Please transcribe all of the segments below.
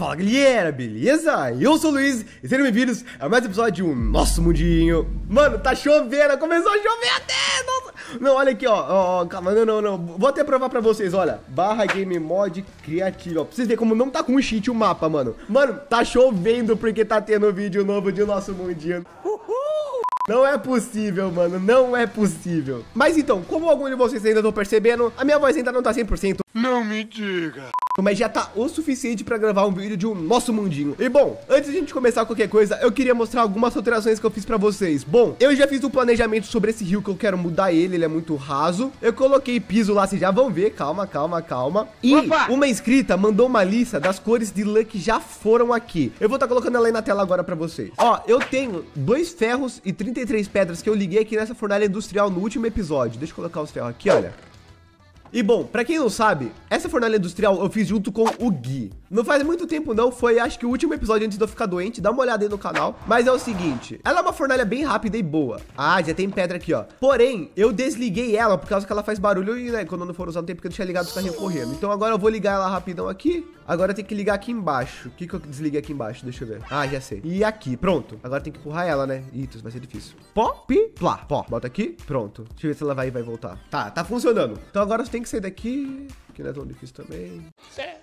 Fala galera, beleza? Eu sou o Luiz e sejam bem-vindos a mais um episódio do Nosso Mundinho. Mano, tá chovendo, começou a chover até! Nossa. Não, olha aqui, ó, ó, calma, não, não, não, vou até provar pra vocês, olha, barra game mod criativo, ó, pra vocês verem como não tá com cheat o mapa, mano. Mano, tá chovendo porque tá tendo vídeo novo de Nosso Mundinho. Uhul! Não é possível, mano, não é possível. Mas então, como alguns de vocês ainda estão percebendo, a minha voz ainda não tá 100%. Não me diga mas já tá o suficiente para gravar um vídeo de um nosso mundinho. E bom, antes de a gente começar qualquer coisa, eu queria mostrar algumas alterações que eu fiz para vocês. Bom, eu já fiz um planejamento sobre esse rio que eu quero mudar ele, ele é muito raso. Eu coloquei piso lá, vocês já vão ver, calma, calma, calma. E Opa! uma inscrita mandou uma lista das cores de lã que já foram aqui. Eu vou estar tá colocando ela aí na tela agora para vocês. Ó, eu tenho dois ferros e 33 pedras que eu liguei aqui nessa fornalha industrial no último episódio. Deixa eu colocar os ferros aqui, olha. E bom, pra quem não sabe, essa fornalha industrial eu fiz junto com o Gui. Não faz muito tempo não, foi acho que o último episódio antes de eu ficar doente, dá uma olhada aí no canal. Mas é o seguinte, ela é uma fornalha bem rápida e boa. Ah, já tem pedra aqui, ó. Porém, eu desliguei ela por causa que ela faz barulho e né, quando não for usar não tem porque eu deixar ligado os carrinhos correndo. Então agora eu vou ligar ela rapidão aqui. Agora tem que ligar aqui embaixo. O que que eu desliguei aqui embaixo? Deixa eu ver. Ah, já sei. E aqui, pronto. Agora tem que empurrar ela, né? Ih, isso vai ser difícil. Pop, plá, pó. Bota aqui, pronto. Deixa eu ver se ela vai, e vai voltar. Tá, tá funcionando. Então agora você tem tem que sair daqui, que não é tão difícil também. Certo.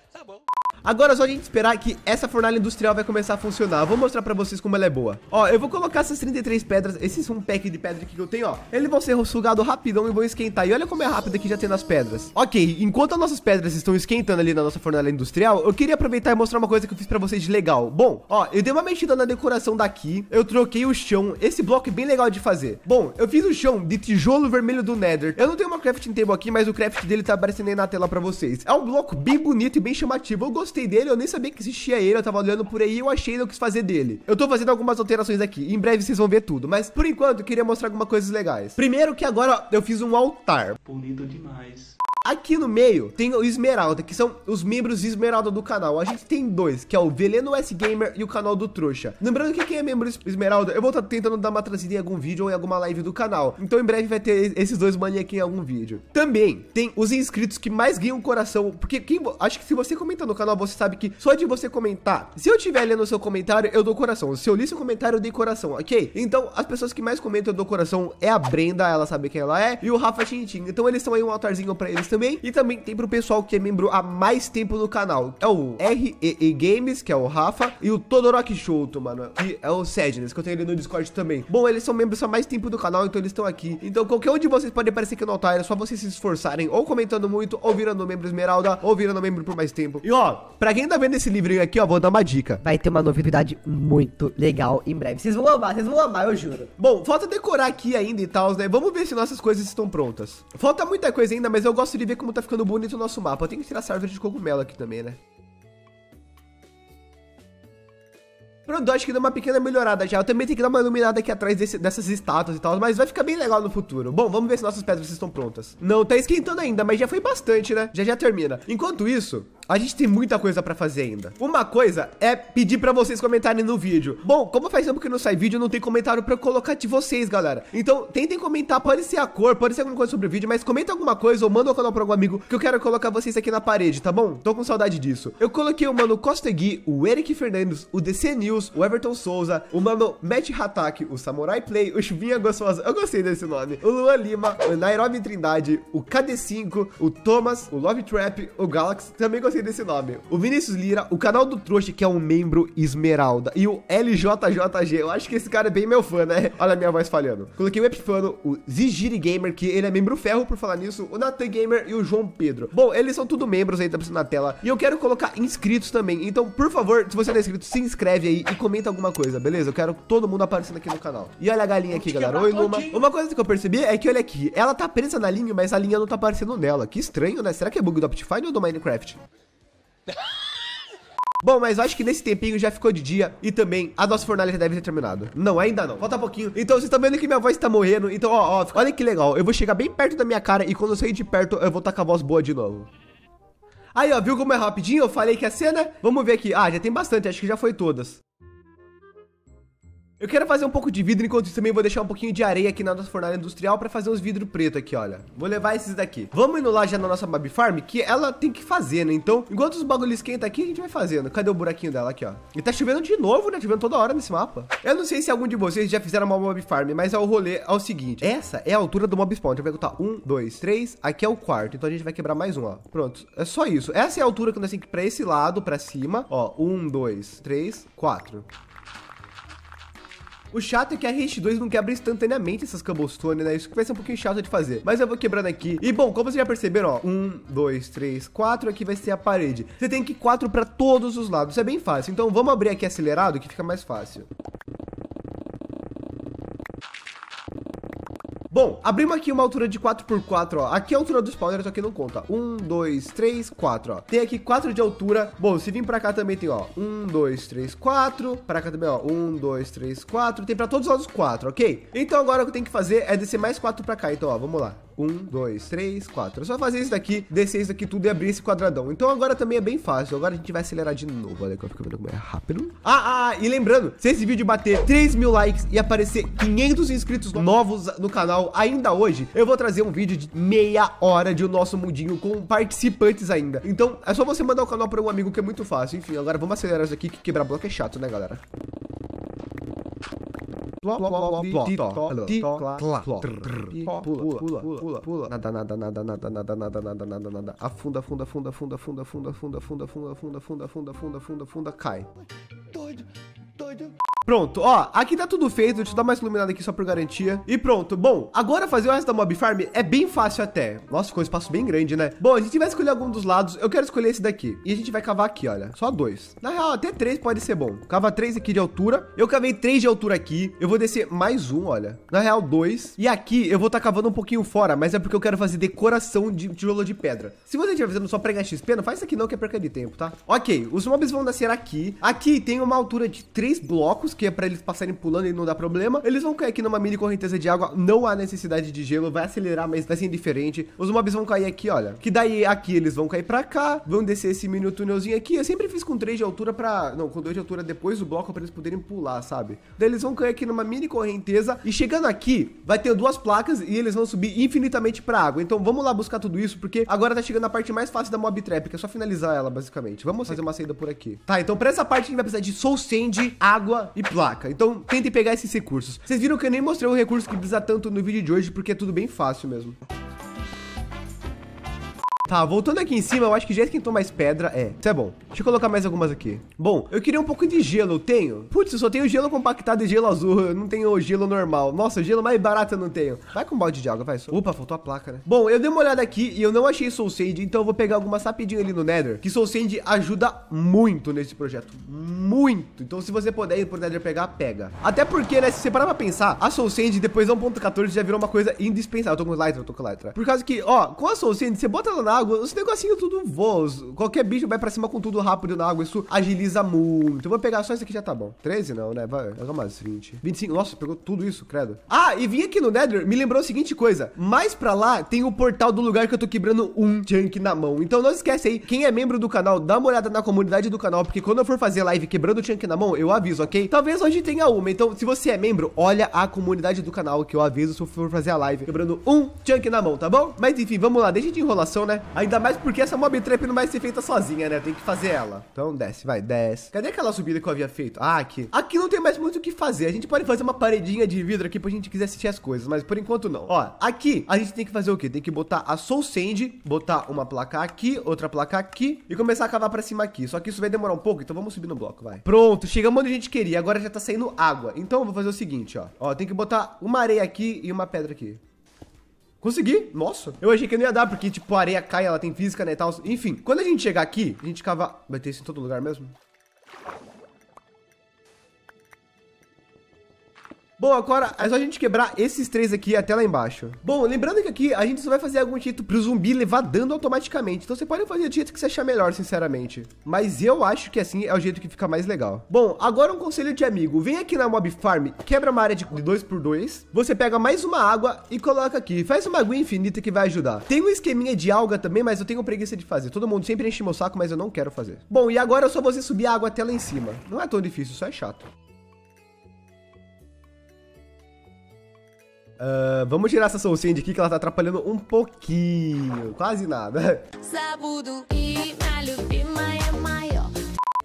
Agora é só a gente esperar que essa fornalha industrial vai começar a funcionar. Eu vou mostrar pra vocês como ela é boa. Ó, eu vou colocar essas 33 pedras, esses um pack de pedra aqui que eu tenho, ó. Eles vão ser sugados rapidão e vão esquentar. E olha como é rápido que já tem nas pedras. Ok, enquanto as nossas pedras estão esquentando ali na nossa fornalha industrial, eu queria aproveitar e mostrar uma coisa que eu fiz pra vocês de legal. Bom, ó, eu dei uma mexida na decoração daqui. Eu troquei o chão. Esse bloco é bem legal de fazer. Bom, eu fiz o chão de tijolo vermelho do Nether. Eu não tenho uma crafting table aqui, mas o craft dele tá aparecendo aí na tela pra vocês. É um bloco bem bonito e bem chamativo. Eu gostei gostei dele, eu nem sabia que existia ele, eu tava olhando por aí, eu achei e eu quis fazer dele. Eu tô fazendo algumas alterações aqui, em breve vocês vão ver tudo, mas por enquanto eu queria mostrar algumas coisas legais. Primeiro que agora eu fiz um altar. Bonito demais. Aqui no meio tem o Esmeralda, que são os membros Esmeralda do canal. A gente tem dois, que é o Veleno S Gamer e o canal do Trouxa. Lembrando que quem é membro Esmeralda, eu vou estar tá tentando dar uma trazida em algum vídeo ou em alguma live do canal. Então em breve vai ter esses dois mania aqui em algum vídeo. Também tem os inscritos que mais ganham coração, porque quem acho que se você comentar no canal, você sabe que só de você comentar, se eu tiver lendo o seu comentário, eu dou coração. Se eu li seu comentário, eu dei coração, ok? Então as pessoas que mais comentam, eu dou coração é a Brenda, ela sabe quem ela é, e o Rafa Tintin. Então eles são aí um altarzinho para eles também também. E também tem pro pessoal que é membro há mais tempo no canal. É o REE Games, que é o Rafa, e o Todoroki Shoto, mano, que é o Sadness, que eu tenho ele no Discord também. Bom, eles são membros há mais tempo do canal, então eles estão aqui. Então qualquer um de vocês pode aparecer aqui no altar, é só vocês se esforçarem ou comentando muito, ou virando membro Esmeralda, ou virando membro por mais tempo. E ó, pra quem tá vendo esse livrinho aqui, ó, vou dar uma dica. Vai ter uma novidade muito legal em breve. Vocês vão amar, vocês vão amar, eu juro. Bom, falta decorar aqui ainda e tal, né? Vamos ver se nossas coisas estão prontas. Falta muita coisa ainda, mas eu gosto de ver como tá ficando bonito o nosso mapa. Tem que tirar essa árvore de cogumelo aqui também, né? Pronto, acho que deu uma pequena melhorada já. Eu também tenho que dar uma iluminada aqui atrás desse, dessas estátuas e tal, mas vai ficar bem legal no futuro. Bom, vamos ver se nossas pedras estão prontas. Não, tá esquentando ainda, mas já foi bastante, né? Já já termina. Enquanto isso, a gente tem muita coisa pra fazer ainda. Uma coisa é pedir pra vocês comentarem no vídeo. Bom, como faz tempo que não sai vídeo, não tem comentário pra eu colocar de vocês, galera. Então, tentem comentar, pode ser a cor, pode ser alguma coisa sobre o vídeo, mas comenta alguma coisa ou manda o canal pra algum amigo que eu quero colocar vocês aqui na parede, tá bom? Tô com saudade disso. Eu coloquei o mano Costa Gui, o Eric Fernandes, o DC News, o Everton Souza, o mano Matt Hatak, o Samurai Play, o Chuvinha Gostosa, eu gostei desse nome, o Luan Lima, o Nairobi Trindade, o KD5, o Thomas, o Love Trap, o Galaxy, também gostei gostei desse nome. O Vinícius Lira, o canal do Trouxa, que é um membro esmeralda. E o LJJG. Eu acho que esse cara é bem meu fã, né? Olha a minha voz falhando. Coloquei o Epifano, o Zigiri Gamer, que ele é membro ferro, por falar nisso. O Nathan Gamer e o João Pedro. Bom, eles são tudo membros aí, tá na tela. E eu quero colocar inscritos também. Então, por favor, se você não é inscrito, se inscreve aí e comenta alguma coisa, beleza? Eu quero todo mundo aparecendo aqui no canal. E olha a galinha aqui, galera. Oi, Luma. Uma coisa que eu percebi é que, olha aqui, ela tá presa na linha, mas a linha não tá aparecendo nela. Que estranho, né? Será que é bug do Optifine ou do Minecraft? Bom, mas eu acho que nesse tempinho já ficou de dia e também a nossa fornalha já deve ter terminado. Não, ainda não. Falta um pouquinho. Então, vocês estão vendo que minha voz tá morrendo. Então, ó, ó, olha que legal. Eu vou chegar bem perto da minha cara e quando eu sair de perto, eu vou estar tá com a voz boa de novo. Aí, ó, viu como é rapidinho? Eu falei que a cena... Vamos ver aqui. Ah, já tem bastante. Acho que já foi todas. Eu quero fazer um pouco de vidro, enquanto isso também vou deixar um pouquinho de areia aqui na nossa fornalha industrial para fazer uns vidro preto aqui, olha. Vou levar esses daqui. Vamos indo lá já na nossa mob Farm, que ela tem que fazer, né? Então, enquanto os bagulhos esquentam aqui, a gente vai fazendo. Cadê o buraquinho dela aqui, ó? E tá chovendo de novo, né? Chovendo toda hora nesse mapa. Eu não sei se algum de vocês já fizeram uma Mob Farm, mas é o rolê é o seguinte. Essa é a altura do Mob Spawn. gente vai botar um, dois, três. Aqui é o quarto. Então a gente vai quebrar mais um, ó. Pronto. É só isso. Essa é a altura que nós temos que ir pra esse lado, pra cima. Ó, um, dois, três, quatro. O chato é que a RX2 não quebra instantaneamente essas cobblestone, né? Isso que vai ser um pouquinho chato de fazer. Mas eu vou quebrando aqui. E bom, como vocês já perceberam, ó. Um, dois, três, quatro. Aqui vai ser a parede. Você tem que ir quatro pra todos os lados. Isso é bem fácil. Então vamos abrir aqui acelerado que fica mais fácil. Bom, abrimos aqui uma altura de 4x4, ó. Aqui é a altura do spawner, só que não conta. 1, 2, 3, 4, ó. Tem aqui 4 de altura. Bom, se vir pra cá também tem, ó. 1, 2, 3, 4. Pra cá também, ó. 1, 2, 3, 4. Tem pra todos os lados 4, ok? Então agora o que eu tenho que fazer é descer mais 4 pra cá. Então, ó, vamos lá. Um, dois, três, quatro. É só fazer isso daqui, descer isso daqui tudo e abrir esse quadradão. Então agora também é bem fácil. Agora a gente vai acelerar de novo. Olha que eu fico vendo como é rápido. Ah, ah, ah, e lembrando, se esse vídeo bater 3 mil likes e aparecer 500 inscritos novos no canal ainda hoje, eu vou trazer um vídeo de meia hora de o nosso mundinho com participantes ainda. Então é só você mandar o canal para um amigo que é muito fácil. Enfim, agora vamos acelerar isso aqui que quebrar bloco é chato, né, galera? Pula, pula, pula, pula. Nada, nada, nada, nada, nada, nada, nada, nada, nada. Afunda, afunda, afunda, afunda, afunda, afunda, afunda, afunda, afunda, afunda, afunda, afunda, afunda, afunda, cai. Doido doido. Pronto, ó, aqui tá tudo feito, deixa eu dar mais iluminado aqui só por garantia E pronto, bom, agora fazer o resto da mob farm é bem fácil até Nossa, ficou um espaço bem grande, né? Bom, a gente vai escolher algum dos lados, eu quero escolher esse daqui E a gente vai cavar aqui, olha, só dois Na real, até três pode ser bom Cava três aqui de altura, eu cavei três de altura aqui Eu vou descer mais um, olha Na real, dois E aqui eu vou tá cavando um pouquinho fora, mas é porque eu quero fazer decoração de tijolo de pedra Se você estiver fazendo só pra ganhar XP, não faz isso aqui não que é perca de tempo, tá? Ok, os mobs vão nascer aqui Aqui tem uma altura de três três blocos, que é para eles passarem pulando e não dar problema. Eles vão cair aqui numa mini correnteza de água, não há necessidade de gelo, vai acelerar, mas vai ser indiferente. Os mobs vão cair aqui, olha. Que daí aqui eles vão cair para cá, vão descer esse mini túnelzinho aqui. Eu sempre fiz com 3 de altura para, não, com 2 de altura depois do bloco para eles poderem pular, sabe? Daí eles vão cair aqui numa mini correnteza e chegando aqui, vai ter duas placas e eles vão subir infinitamente para água. Então vamos lá buscar tudo isso, porque agora tá chegando a parte mais fácil da mob trap, que é só finalizar ela basicamente. Vamos fazer uma saída por aqui. Tá, então para essa parte a gente vai precisar de soul sand, água e placa. Então tentem pegar esses recursos. Vocês viram que eu nem mostrei o recurso que precisa tanto no vídeo de hoje, porque é tudo bem fácil mesmo. Tá, voltando aqui em cima, eu acho que já esquentou mais pedra. É, isso é bom. Deixa eu colocar mais algumas aqui. Bom, eu queria um pouco de gelo. Eu tenho? Putz, eu só tenho gelo compactado e gelo azul. Eu não tenho gelo normal. Nossa, gelo mais barato eu não tenho. Vai com um balde de água, vai. Só. Opa, faltou a placa, né? Bom, eu dei uma olhada aqui e eu não achei Soul Sand, então eu vou pegar algumas rapidinho ali no Nether, que Soul Sand ajuda muito nesse projeto. Muito. Então, se você puder ir pro Nether pegar, pega. Até porque, né, se você parar pra pensar, a Soul Sand depois da 1.14 já virou uma coisa indispensável. Eu tô com Lytra, eu tô com Lytra. Por causa que, ó, com a Soul Sand, você bota ela na água, os negocinhos tudo voam. Qualquer bicho vai pra cima com tudo rápido na água. Isso agiliza muito. Eu vou pegar só isso aqui já tá bom. 13 não, né? Vai, pega mais 20. 25. Nossa, pegou tudo isso, credo. Ah, e vim aqui no Nether, me lembrou a seguinte coisa. Mais pra lá tem o portal do lugar que eu tô quebrando um chunk na mão. Então não esquece aí, quem é membro do canal, dá uma olhada na comunidade do canal, porque quando eu for fazer live quebrando o chunk na mão, eu aviso, ok? Talvez hoje tenha uma. Então, se você é membro, olha a comunidade do canal que eu aviso se eu for fazer a live quebrando um chunk na mão, tá bom? Mas enfim, vamos lá, deixa de enrolação, né? Ainda mais porque essa mob trap não vai ser feita sozinha, né? Tem que fazer ela. Então desce, vai, desce. Cadê aquela subida que eu havia feito? Ah, aqui. Aqui não tem mais muito o que fazer. A gente pode fazer uma paredinha de vidro aqui pra gente quiser assistir as coisas, mas por enquanto não. Ó, aqui a gente tem que fazer o quê? Tem que botar a Soul Sand, botar uma placa aqui, outra placa aqui e começar a cavar pra cima aqui. Só que isso vai demorar um pouco, então vamos subir no bloco, vai. Pronto, chegamos onde a gente queria. Agora já tá saindo água. Então eu vou fazer o seguinte, ó. Ó, tem que botar uma areia aqui e uma pedra aqui. Consegui, nossa. Eu achei que não ia dar, porque, tipo, a areia cai, ela tem física, né, e tal. Enfim, quando a gente chegar aqui, a gente cava... Vai ter isso em todo lugar mesmo? Bom, agora é só a gente quebrar esses três aqui até lá embaixo. Bom, lembrando que aqui a gente só vai fazer algum jeito pro zumbi levar dano automaticamente. Então você pode fazer do jeito que você achar melhor, sinceramente. Mas eu acho que assim é o jeito que fica mais legal. Bom, agora um conselho de amigo. Vem aqui na Mob Farm, quebra uma área de 2x2. Você pega mais uma água e coloca aqui. Faz uma água infinita que vai ajudar. Tem um esqueminha de alga também, mas eu tenho preguiça de fazer. Todo mundo sempre enche meu saco, mas eu não quero fazer. Bom, e agora é só você subir a água até lá em cima. Não é tão difícil, só é chato. Uh, vamos tirar essa Soul aqui que ela tá atrapalhando um pouquinho. Quase nada.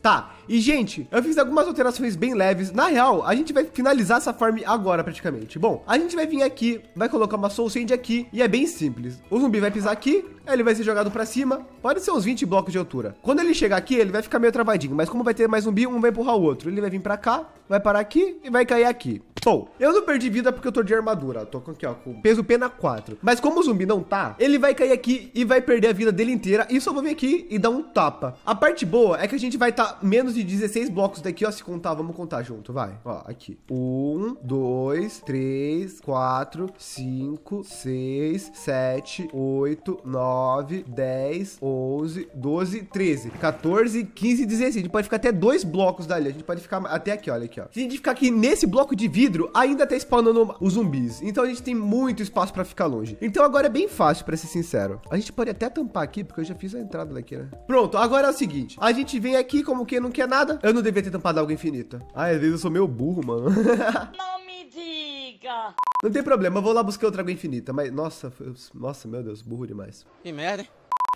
Tá, e gente, eu fiz algumas alterações bem leves. Na real, a gente vai finalizar essa farm agora praticamente. Bom, a gente vai vir aqui, vai colocar uma Soul Sand aqui e é bem simples. O zumbi vai pisar aqui, ele vai ser jogado pra cima, pode ser uns 20 blocos de altura. Quando ele chegar aqui, ele vai ficar meio travadinho, mas como vai ter mais zumbi, um vai empurrar o outro. Ele vai vir pra cá, vai parar aqui e vai cair aqui. Bom, eu não perdi vida porque eu tô de armadura. Tô com aqui, ó, com peso pena 4. Mas como o zumbi não tá, ele vai cair aqui e vai perder a vida dele inteira. E só vou vir aqui e dar um tapa. A parte boa é que a gente vai estar tá menos de 16 blocos daqui, ó. Se contar, vamos contar junto, vai. Ó, aqui. 1, 2, 3, 4, 5, 6, 7, 8, 9, 10, 11, 12, 13, 14, 15, 16. A gente pode ficar até dois blocos dali. A gente pode ficar até aqui, olha aqui, ó. Se a gente ficar aqui nesse bloco de vida, vidro ainda tá spawnando os zumbis. Então a gente tem muito espaço pra ficar longe. Então agora é bem fácil, pra ser sincero. A gente pode até tampar aqui, porque eu já fiz a entrada daqui, né? Pronto, agora é o seguinte. A gente vem aqui como quem não quer nada. Eu não devia ter tampado algo infinita. Ai, às vezes eu sou meio burro, mano. Não me diga. Não tem problema, eu vou lá buscar outra água infinita. Mas, nossa, nossa, meu Deus, burro demais. Que merda, hein?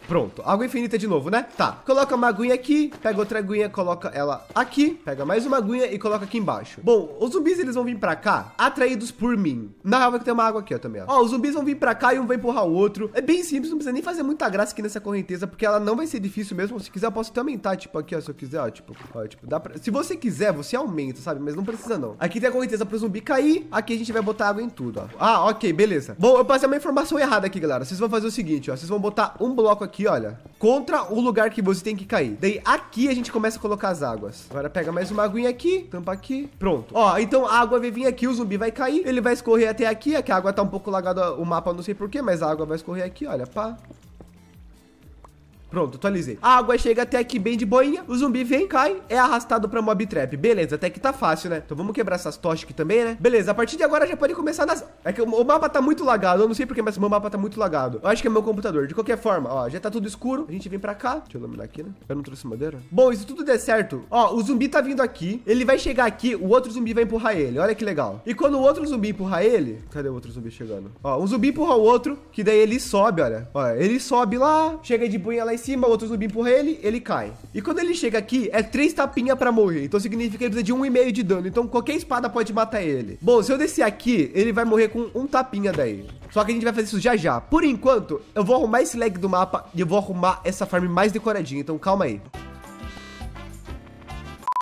Pronto, água infinita de novo, né? Tá, coloca uma aguinha aqui, pega outra aguinha, coloca ela aqui, pega mais uma aguinha e coloca aqui embaixo. Bom, os zumbis eles vão vir pra cá, atraídos por mim. Na real, vai ter uma água aqui, ó, também, ó. Ó, os zumbis vão vir pra cá e um vai empurrar o outro. É bem simples, não precisa nem fazer muita graça aqui nessa correnteza, porque ela não vai ser difícil mesmo. Se quiser, eu posso até aumentar, tipo, aqui, ó, se eu quiser, ó, tipo, ó, tipo, dá pra... Se você quiser, você aumenta, sabe? Mas não precisa, não. Aqui tem a correnteza pro zumbi cair, aqui a gente vai botar água em tudo, ó. Ah, ok, beleza. Bom, eu passei uma informação errada aqui, galera. Vocês vão fazer o seguinte, ó, vocês vão botar um bloco aqui aqui, olha. Contra o lugar que você tem que cair. Daí aqui a gente começa a colocar as águas. Agora pega mais uma aguinha aqui, tampa aqui. Pronto. Ó, então a água vai vir aqui, o zumbi vai cair. Ele vai escorrer até aqui. Aqui é a água tá um pouco lagada o mapa, não sei porquê, mas a água vai escorrer aqui, olha, pá. Pronto, atualizei. A água chega até aqui bem de boinha. O zumbi vem, cai, é arrastado pra mob trap. Beleza, até que tá fácil, né? Então vamos quebrar essas tochas aqui também, né? Beleza, a partir de agora já pode começar nas... É que o mapa tá muito lagado. Eu não sei porquê, mas meu mapa tá muito lagado. Eu acho que é meu computador. De qualquer forma, ó, já tá tudo escuro. A gente vem pra cá. Deixa eu iluminar aqui, né? Eu não trouxe madeira. Bom, se tudo der certo, ó, o zumbi tá vindo aqui. Ele vai chegar aqui, o outro zumbi vai empurrar ele. Olha que legal. E quando o outro zumbi empurrar ele... Cadê o outro zumbi chegando? Ó, um zumbi empurra o outro, que daí ele sobe, olha. Ó, ele sobe lá, chega de boinha lá em cima, outro zumbi empurra ele, ele cai. E quando ele chega aqui, é três tapinhas pra morrer. Então significa que ele precisa de um e meio de dano. Então qualquer espada pode matar ele. Bom, se eu descer aqui, ele vai morrer com um tapinha daí. Só que a gente vai fazer isso já já. Por enquanto, eu vou arrumar esse lag do mapa e eu vou arrumar essa farm mais decoradinha. Então calma aí.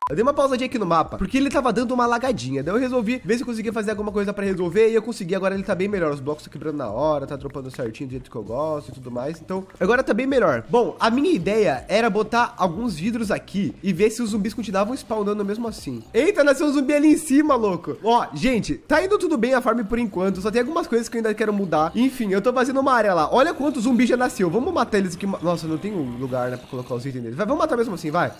Eu dei uma pausadinha aqui no mapa, porque ele tava dando uma lagadinha. Daí eu resolvi ver se eu conseguia fazer alguma coisa pra resolver. E eu consegui, agora ele tá bem melhor. Os blocos estão tá quebrando na hora, tá dropando certinho do jeito que eu gosto e tudo mais. Então, agora tá bem melhor. Bom, a minha ideia era botar alguns vidros aqui e ver se os zumbis continuavam spawnando mesmo assim. Eita, nasceu um zumbi ali em cima, louco. Ó, gente, tá indo tudo bem a farm por enquanto. Só tem algumas coisas que eu ainda quero mudar. Enfim, eu tô fazendo uma área lá. Olha quanto zumbi já nasceu. Vamos matar eles aqui. Nossa, não tem um lugar, né, pra colocar os itens neles. Vai, vamos matar mesmo assim, vai.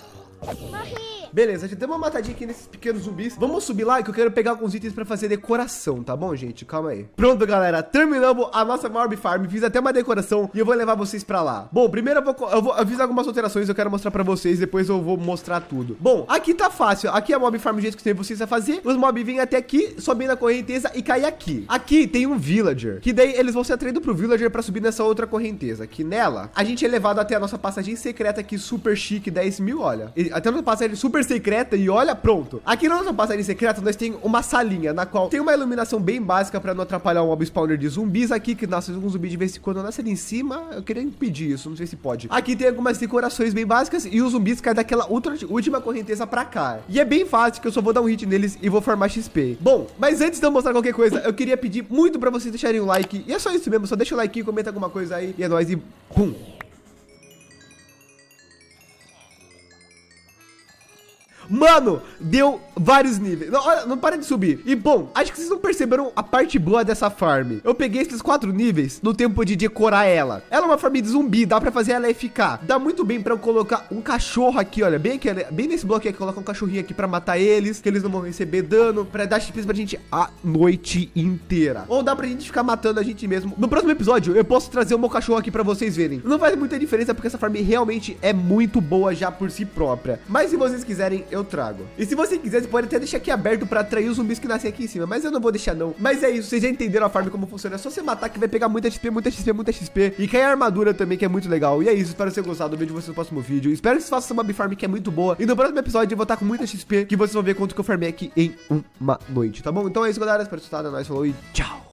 Morri. Beleza, já deu uma matadinha aqui nesses pequenos zumbis. Vamos subir lá que eu quero pegar alguns itens pra fazer decoração, tá bom, gente? Calma aí. Pronto, galera. Terminamos a nossa Mob Farm. Fiz até uma decoração e eu vou levar vocês pra lá. Bom, primeiro eu vou... Eu, vou, eu fiz algumas alterações, eu quero mostrar pra vocês. Depois eu vou mostrar tudo. Bom, aqui tá fácil. Aqui é a Mob Farm do jeito que tem vocês a fazer. Os mob vêm até aqui, sobem na correnteza e caem aqui. Aqui tem um Villager. Que daí eles vão ser atraídos pro Villager pra subir nessa outra correnteza. Que nela, a gente é levado até a nossa passagem secreta aqui, super chique, 10 mil, olha. E, até a nossa passagem super secreta e olha, pronto. Aqui na nossa passagem secreta, nós temos uma salinha na qual tem uma iluminação bem básica para não atrapalhar um mob spawner de zumbis aqui, que nasce um zumbi de vez em quando nasce ali em cima. Eu queria impedir isso, não sei se pode. Aqui tem algumas decorações bem básicas e os zumbis caem daquela ultra, última correnteza pra cá. E é bem fácil que eu só vou dar um hit neles e vou formar XP. Bom, mas antes de eu mostrar qualquer coisa, eu queria pedir muito pra vocês deixarem um like. E é só isso mesmo, só deixa o like, comenta alguma coisa aí e é nóis e pum! Mano, deu vários níveis. Não, olha, não para de subir. E bom, acho que vocês não perceberam a parte boa dessa farm. Eu peguei esses quatro níveis no tempo de decorar ela. Ela é uma farm de zumbi, dá pra fazer ela FK. Dá muito bem pra eu colocar um cachorro aqui, olha. Bem, aqui, é, bem nesse bloco aqui, colocar um cachorrinho aqui pra matar eles, que eles não vão receber dano. Pra dar XP pra gente a noite inteira. Ou dá pra gente ficar matando a gente mesmo. No próximo episódio, eu posso trazer o meu cachorro aqui pra vocês verem. Não faz muita diferença, porque essa farm realmente é muito boa já por si própria. Mas se vocês quiserem, eu eu trago. E se você quiser, você pode até deixar aqui aberto pra atrair os zumbis que nascem aqui em cima. Mas eu não vou deixar, não. Mas é isso, vocês já entenderam a farm como funciona. É só você matar que vai pegar muita XP, muita XP, muita XP. E cair a armadura também, que é muito legal. E é isso, espero que vocês gostado do vídeo de vocês no próximo vídeo. Espero que vocês façam uma farm que é muito boa. E no próximo episódio eu vou estar com muita XP, que vocês vão ver quanto que eu farmei aqui em uma noite, tá bom? Então é isso, galera. Espero que vocês tenham gostado. É nóis, falou e tchau!